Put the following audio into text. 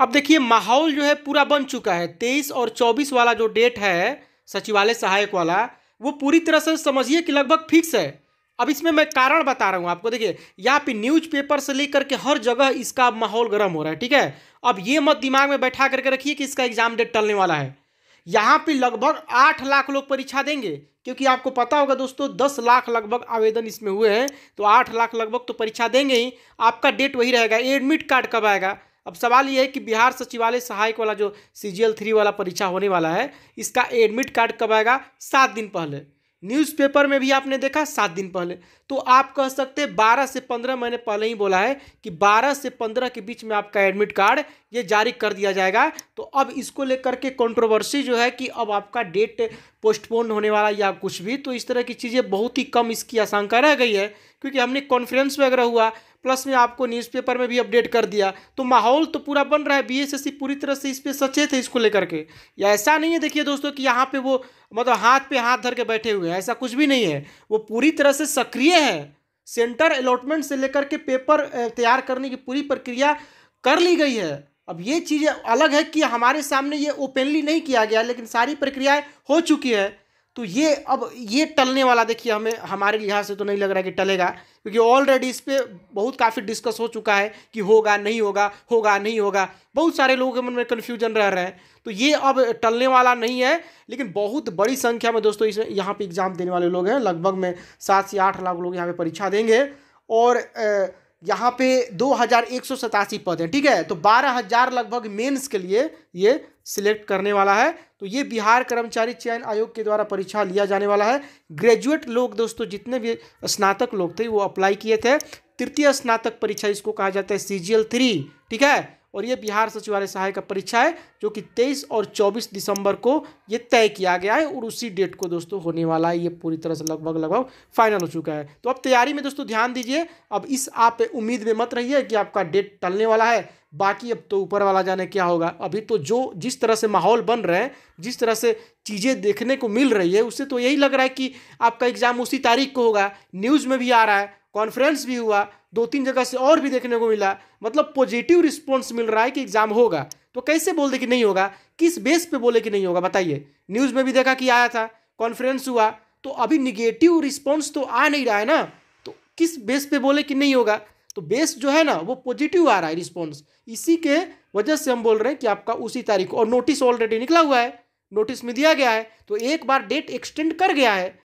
अब देखिए माहौल जो है पूरा बन चुका है तेईस और चौबीस वाला जो डेट है सचिवालय सहायक वाला वो पूरी तरह से समझिए कि लगभग फिक्स है अब इसमें मैं कारण बता रहा हूँ आपको देखिए यहाँ पे न्यूज़पेपर से लेकर के हर जगह इसका माहौल गर्म हो रहा है ठीक है अब ये मत दिमाग में बैठा करके रखिए कि इसका एग्जाम डेट टलने वाला है यहाँ पे लगभग आठ लाख लोग परीक्षा देंगे क्योंकि आपको पता होगा दोस्तों दस लाख लगभग आवेदन इसमें हुए हैं तो आठ लाख लगभग तो परीक्षा देंगे ही आपका डेट वही रहेगा एडमिट कार्ड कब आएगा अब सवाल यह है कि बिहार सचिवालय सहायक वाला जो सी जी एल थ्री वाला परीक्षा होने वाला है इसका एडमिट कार्ड कब आएगा सात दिन पहले न्यूज़पेपर में भी आपने देखा सात दिन पहले तो आप कह सकते हैं बारह से पंद्रह मैंने पहले ही बोला है कि बारह से पंद्रह के बीच में आपका एडमिट कार्ड ये जारी कर दिया जाएगा तो अब इसको लेकर के कंट्रोवर्सी जो है कि अब आपका डेट पोस्टपोन होने वाला या कुछ भी तो इस तरह की चीज़ें बहुत ही कम इसकी आशंका रह गई है क्योंकि हमने कॉन्फ्रेंस वगैरह हुआ प्लस में आपको न्यूज़पेपर में भी अपडेट कर दिया तो माहौल तो पूरा बन रहा है बीएसएससी पूरी तरह से इस पर सचेत है इसको लेकर के या ऐसा नहीं है देखिए दोस्तों कि यहाँ पे वो मतलब हाथ पे हाथ धर के बैठे हुए हैं ऐसा कुछ भी नहीं है वो पूरी तरह से सक्रिय है सेंटर अलॉटमेंट से लेकर के पेपर तैयार करने की पूरी प्रक्रिया कर ली गई है अब ये चीज़ अलग है कि हमारे सामने ये ओपनली नहीं किया गया लेकिन सारी प्रक्रियाएँ हो चुकी है तो ये अब ये टलने वाला देखिए हमें हमारे लिहाज से तो नहीं लग रहा है कि टलेगा क्योंकि ऑलरेडी इस पर बहुत काफ़ी डिस्कस हो चुका है कि होगा नहीं होगा होगा नहीं होगा बहुत सारे लोगों के मन में कन्फ्यूजन रह रहे हैं तो ये अब टलने वाला नहीं है लेकिन बहुत बड़ी संख्या में दोस्तों इस यहाँ पर एग्ज़ाम देने वाले लोग हैं लगभग में सात से आठ लाख लोग यहाँ पर परीक्षा देंगे और यहाँ पे दो हज़ार एक सौ सतासी पद हैं ठीक है तो बारह हज़ार लगभग मेन्स के लिए ये सिलेक्ट करने वाला है तो ये बिहार कर्मचारी चयन आयोग के द्वारा परीक्षा लिया जाने वाला है ग्रेजुएट लोग दोस्तों जितने भी स्नातक लोग थे वो अप्लाई किए थे तृतीय स्नातक परीक्षा इसको कहा जाता है सी जी एल थ्री ठीक है और ये बिहार सचिवालय सहायक का परीक्षा है जो कि तेईस और चौबीस दिसंबर को ये तय किया गया है और उसी डेट को दोस्तों होने वाला है ये पूरी तरह से लगभग लगभग फाइनल हो चुका है तो अब तैयारी में दोस्तों ध्यान दीजिए अब इस आप उम्मीद में मत रहिए कि आपका डेट टलने वाला है बाकी अब तो ऊपर वाला जाने क्या होगा अभी तो जो जिस तरह से माहौल बन रहे हैं जिस तरह से चीज़ें देखने को मिल रही है उससे तो यही लग रहा है कि आपका एग्ज़ाम उसी तारीख को होगा न्यूज़ में भी आ रहा है कॉन्फ्रेंस भी हुआ दो तीन जगह से और भी देखने को मिला मतलब पॉजिटिव रिस्पॉन्स मिल रहा है कि एग्जाम होगा तो कैसे बोल दे कि नहीं होगा किस बेस पे बोले कि नहीं होगा बताइए न्यूज़ में भी देखा कि आया था कॉन्फ्रेंस हुआ तो अभी निगेटिव रिस्पॉन्स तो आ नहीं रहा है ना तो किस बेस पे बोले कि नहीं होगा तो बेस जो है ना वो पॉजिटिव आ रहा है रिस्पॉन्स इसी के वजह से हम बोल रहे हैं कि आपका उसी तारीख और नोटिस ऑलरेडी निकला हुआ है नोटिस में दिया गया है तो एक बार डेट एक्सटेंड कर गया है